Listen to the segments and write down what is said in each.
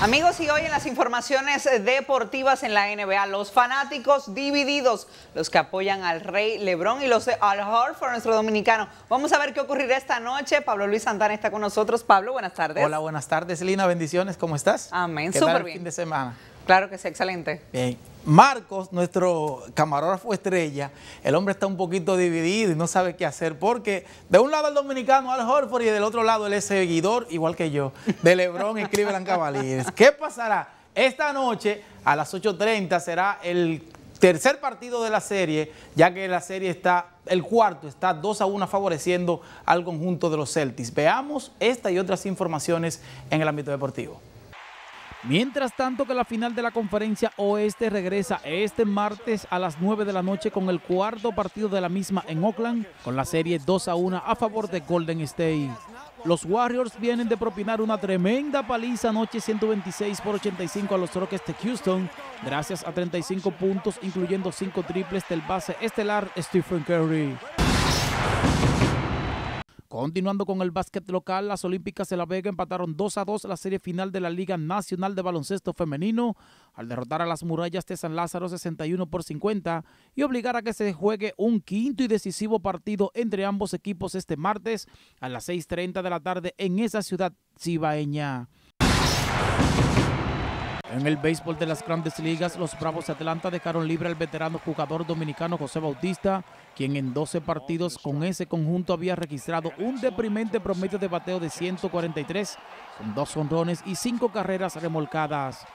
Amigos, y hoy en las informaciones deportivas en la NBA, los fanáticos divididos, los que apoyan al Rey Lebron y los de Al Horford, nuestro dominicano. Vamos a ver qué ocurrirá esta noche. Pablo Luis Santana está con nosotros. Pablo, buenas tardes. Hola, buenas tardes, Lina. Bendiciones, ¿cómo estás? Amén, súper bien. fin de semana? Claro que sí, excelente. Bien. Marcos, nuestro camarógrafo estrella, el hombre está un poquito dividido y no sabe qué hacer porque de un lado el dominicano Al Horford y del otro lado él es seguidor, igual que yo, de Lebron y Cleveland Cavaliers. ¿Qué pasará? Esta noche a las 8.30 será el tercer partido de la serie, ya que la serie está, el cuarto está 2 a 1 favoreciendo al conjunto de los Celtics. Veamos esta y otras informaciones en el ámbito deportivo. Mientras tanto que la final de la conferencia oeste regresa este martes a las 9 de la noche con el cuarto partido de la misma en Oakland con la serie 2 a 1 a favor de Golden State. Los Warriors vienen de propinar una tremenda paliza anoche 126 por 85 a los Rockets de Houston, gracias a 35 puntos, incluyendo 5 triples del base estelar Stephen Curry. Continuando con el básquet local, las Olímpicas de La Vega empataron 2 a 2 la serie final de la Liga Nacional de Baloncesto Femenino al derrotar a las murallas de San Lázaro 61 por 50 y obligar a que se juegue un quinto y decisivo partido entre ambos equipos este martes a las 6.30 de la tarde en esa ciudad cibaeña. En el béisbol de las grandes ligas, los Bravos de Atlanta dejaron libre al veterano jugador dominicano José Bautista, quien en 12 partidos con ese conjunto había registrado un deprimente promedio de bateo de 143, con dos honrones y cinco carreras remolcadas.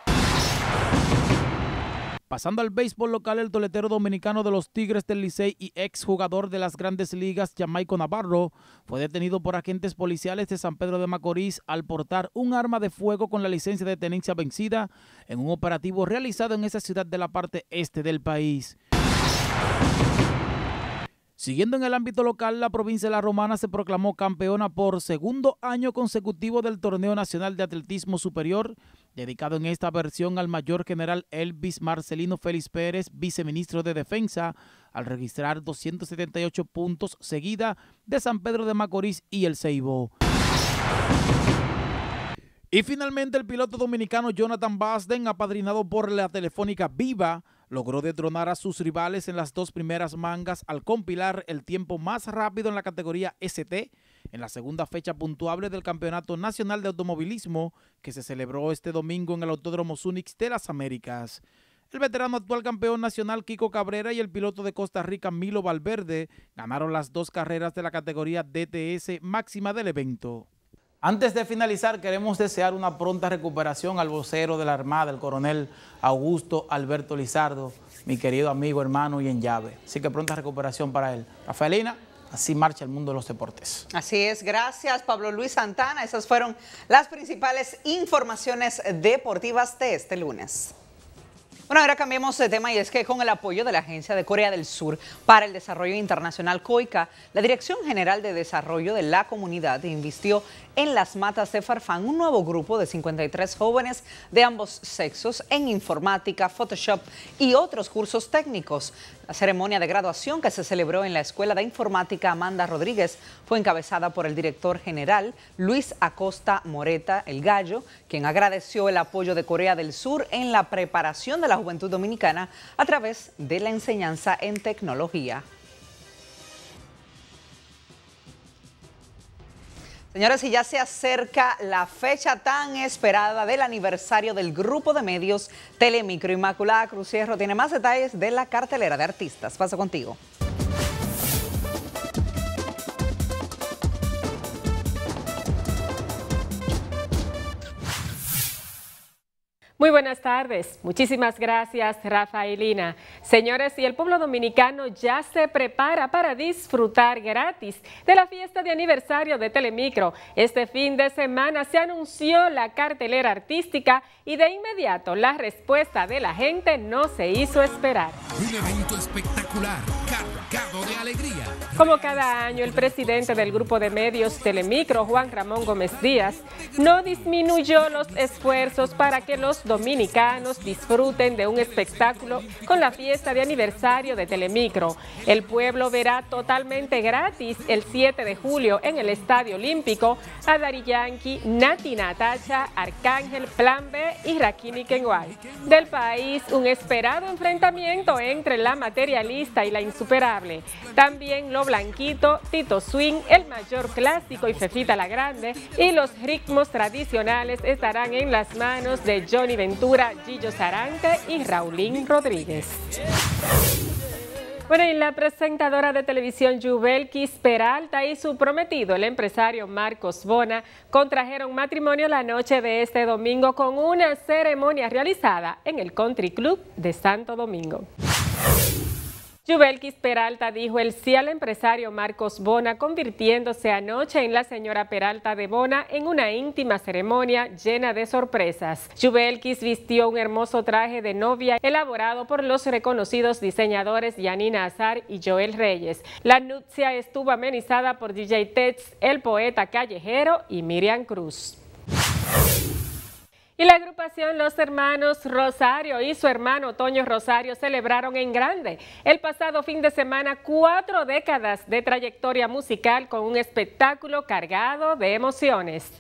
Pasando al béisbol local, el toletero dominicano de los Tigres del Licey y exjugador de las grandes ligas, Jamaico Navarro, fue detenido por agentes policiales de San Pedro de Macorís al portar un arma de fuego con la licencia de tenencia vencida en un operativo realizado en esa ciudad de la parte este del país. Siguiendo en el ámbito local, la provincia de La Romana se proclamó campeona por segundo año consecutivo del Torneo Nacional de Atletismo Superior dedicado en esta versión al mayor general Elvis Marcelino Félix Pérez, viceministro de Defensa, al registrar 278 puntos seguida de San Pedro de Macorís y el Ceibo. Y finalmente el piloto dominicano Jonathan Basden, apadrinado por la Telefónica Viva, logró detronar a sus rivales en las dos primeras mangas al compilar el tiempo más rápido en la categoría ST en la segunda fecha puntuable del Campeonato Nacional de Automovilismo que se celebró este domingo en el Autódromo Sunix de las Américas. El veterano actual campeón nacional Kiko Cabrera y el piloto de Costa Rica Milo Valverde ganaron las dos carreras de la categoría DTS máxima del evento. Antes de finalizar, queremos desear una pronta recuperación al vocero de la Armada, el coronel Augusto Alberto Lizardo, mi querido amigo, hermano y en llave. Así que pronta recuperación para él. Rafaelina, así marcha el mundo de los deportes. Así es, gracias Pablo Luis Santana. Esas fueron las principales informaciones deportivas de este lunes. Bueno, ahora cambiamos de tema y es que con el apoyo de la Agencia de Corea del Sur para el Desarrollo Internacional COICA, la Dirección General de Desarrollo de la Comunidad invistió en las matas de Farfán un nuevo grupo de 53 jóvenes de ambos sexos en informática, Photoshop y otros cursos técnicos. La ceremonia de graduación que se celebró en la Escuela de Informática Amanda Rodríguez fue encabezada por el director general Luis Acosta Moreta, el gallo, quien agradeció el apoyo de Corea del Sur en la preparación de la juventud dominicana a través de la enseñanza en tecnología. Señores, y ya se acerca la fecha tan esperada del aniversario del grupo de medios Telemicro. Inmaculada Crucierro tiene más detalles de la cartelera de artistas. Paso contigo. Muy buenas tardes. Muchísimas gracias, Rafaelina. Señores, y el pueblo dominicano ya se prepara para disfrutar gratis de la fiesta de aniversario de Telemicro. Este fin de semana se anunció la cartelera artística y de inmediato la respuesta de la gente no se hizo esperar. Un evento espectacular, cargado de alegría. Como cada año, el presidente del grupo de medios Telemicro, Juan Ramón Gómez Díaz, no disminuyó los esfuerzos para que los dominicanos disfruten de un espectáculo con la fiesta de aniversario de Telemicro. El pueblo verá totalmente gratis el 7 de julio en el Estadio Olímpico a Dari Yankee, Nati Natacha, Arcángel, Plan B y Rakini Kenguay. Del país, un esperado enfrentamiento entre la materialista y la insuperable. También Lo Blanquito, Tito Swing, El Mayor Clásico y Fefita la Grande y los ritmos tradicionales estarán en las manos de Johnny Ventura, Gillo Sarante y Raulín Rodríguez. Bueno, y la presentadora de televisión Jubelquis Peralta y su prometido, el empresario Marcos Bona, contrajeron matrimonio la noche de este domingo con una ceremonia realizada en el Country Club de Santo Domingo. Yubelkis Peralta dijo el sí al empresario Marcos Bona, convirtiéndose anoche en la señora Peralta de Bona en una íntima ceremonia llena de sorpresas. Yubelkis vistió un hermoso traje de novia elaborado por los reconocidos diseñadores Yanina Azar y Joel Reyes. La nupcia estuvo amenizada por DJ Tets, el poeta callejero y Miriam Cruz. Y la agrupación Los Hermanos Rosario y su hermano Toño Rosario celebraron en grande el pasado fin de semana cuatro décadas de trayectoria musical con un espectáculo cargado de emociones.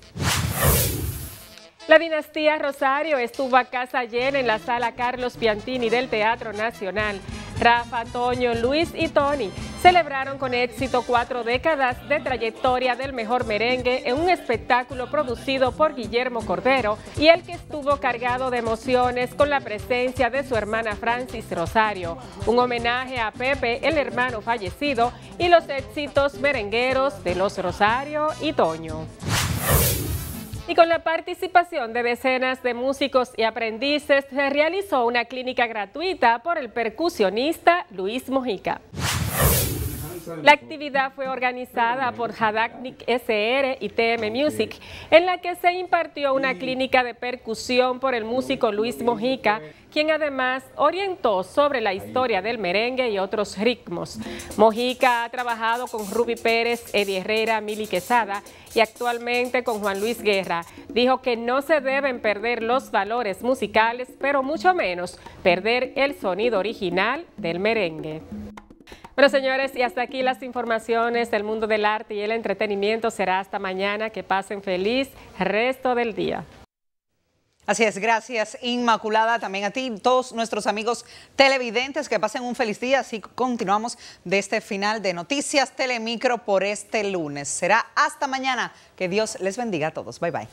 La dinastía Rosario estuvo a casa llena en la sala Carlos Piantini del Teatro Nacional Rafa, Toño, Luis y Tony celebraron con éxito cuatro décadas de trayectoria del mejor merengue en un espectáculo producido por Guillermo Cordero y el que estuvo cargado de emociones con la presencia de su hermana Francis Rosario. Un homenaje a Pepe, el hermano fallecido, y los éxitos merengueros de los Rosario y Toño. Y con la participación de decenas de músicos y aprendices, se realizó una clínica gratuita por el percusionista Luis Mojica. La actividad fue organizada por Hadaknik SR y TM Music, en la que se impartió una clínica de percusión por el músico Luis Mojica, quien además orientó sobre la historia del merengue y otros ritmos. Mojica ha trabajado con Ruby Pérez, Eddie Herrera, Mili Quesada y actualmente con Juan Luis Guerra. Dijo que no se deben perder los valores musicales, pero mucho menos perder el sonido original del merengue. Bueno, señores, y hasta aquí las informaciones del mundo del arte y el entretenimiento. Será hasta mañana. Que pasen feliz resto del día. Así es, gracias Inmaculada, también a ti, todos nuestros amigos televidentes, que pasen un feliz día. Así continuamos de este final de Noticias Telemicro por este lunes. Será hasta mañana. Que Dios les bendiga a todos. Bye bye.